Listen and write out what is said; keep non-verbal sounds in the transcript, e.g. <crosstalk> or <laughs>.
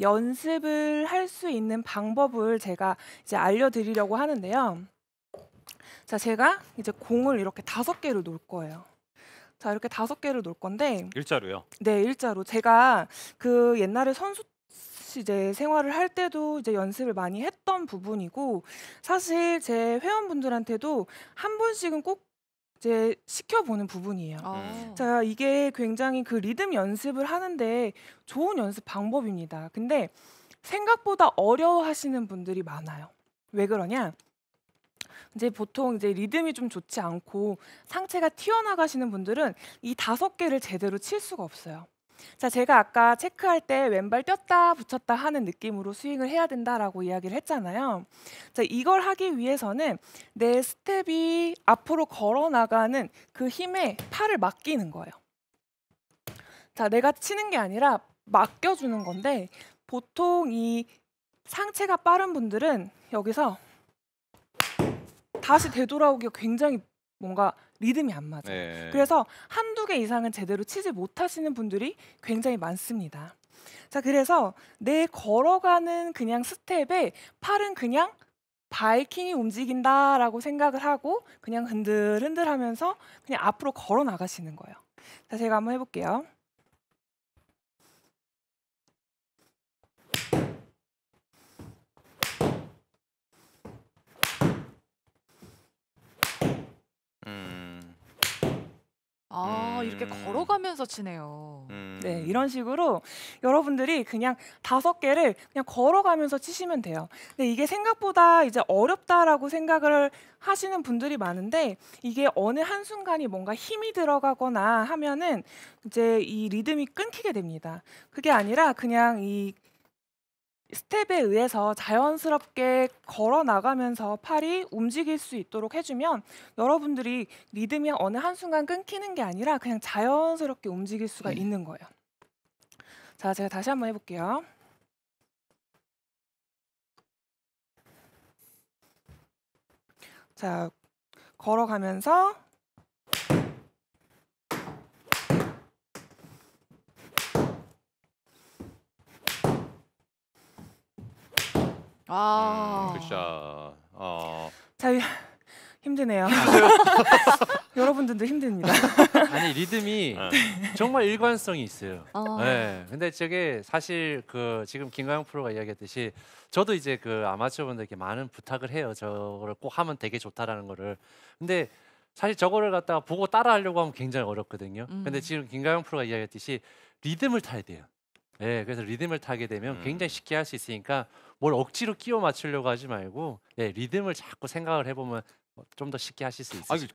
연습을 할 수 있는 방법을 제가 이제 알려드리려고 하는데요. 자, 제가 이제 공을 이렇게 다섯 개를 놓을 거예요. 자, 이렇게 다섯 개를 놓을 건데 일자로요? 네, 일자로. 제가 그 옛날에 선수 이제 생활을 할 때도 이제 연습을 많이 했던 부분이고 사실 제 회원분들한테도 한 번씩은 꼭 이제 시켜보는 부분이에요. 아. 자, 이게 굉장히 그 리듬 연습을 하는데 좋은 연습 방법입니다. 근데 생각보다 어려워하시는 분들이 많아요. 왜 그러냐? 이제 보통 이제 리듬이 좀 좋지 않고 상체가 튀어나가시는 분들은 이 다섯 개를 제대로 칠 수가 없어요. 자, 제가 아까 체크할 때 왼발 뗐다 붙였다 하는 느낌으로 스윙을 해야 된다라고 이야기를 했잖아요. 자, 이걸 하기 위해서는 내 스텝이 앞으로 걸어 나가는 그 힘에 팔을 맡기는 거예요. 자, 내가 치는 게 아니라 맡겨주는 건데 보통 이 상체가 빠른 분들은 여기서 다시 되돌아오기가 굉장히 뭔가 리듬이 안 맞아요. 네. 그래서 한두 개 이상은 제대로 치지 못하시는 분들이 굉장히 많습니다. 자, 그래서 내 걸어가는 그냥 스텝에 팔은 그냥 바이킹이 움직인다라고 생각을 하고 그냥 흔들흔들 하면서 그냥 앞으로 걸어 나가시는 거예요. 자, 제가 한번 해볼게요. 아, 음. 이렇게 걸어가면서 치네요. 음. 네, 이런 식으로 여러분들이 그냥 다섯 개를 그냥 걸어가면서 치시면 돼요. 근데 이게 생각보다 이제 어렵다라고 생각을 하시는 분들이 많은데 이게 어느 한순간이 뭔가 힘이 들어가거나 하면은 이제 이 리듬이 끊기게 됩니다. 그게 아니라 그냥 이 스텝에 의해서 자연스럽게 걸어 나가면서 팔이 움직일 수 있도록 해주면 여러분들이 리듬이 어느 한순간 끊기는 게 아니라 그냥 자연스럽게 움직일 수가 네. 있는 거예요. 자, 제가 다시 한번 해볼게요. 자, 걸어가면서 아. 그쵸. 음, 어. 자 힘드네요. 아, <laughs> 여러분들도 힘듭니다. 아니 리듬이 네. 정말 일관성이 있어요. 아. 네. 근데 저게 사실 그 지금 김광영 프로가 이야기했듯이 저도 이제 그 아마추어분들께 많은 부탁을 해요. 저거를 꼭 하면 되게 좋다라는 거를. 근데 사실 저거를 갖다가 보고 따라하려고 하면 굉장히 어렵거든요. 음. 근데 지금 김가영 프로가 이야기했듯이 리듬을 타야 돼요. 예, 그래서 리듬을 타게 되면 음. 굉장히 쉽게 할 수 있으니까 뭘 억지로 끼워 맞추려고 하지 말고 예, 리듬을 자꾸 생각을 해보면 어, 좀더 쉽게 하실 수 있어요.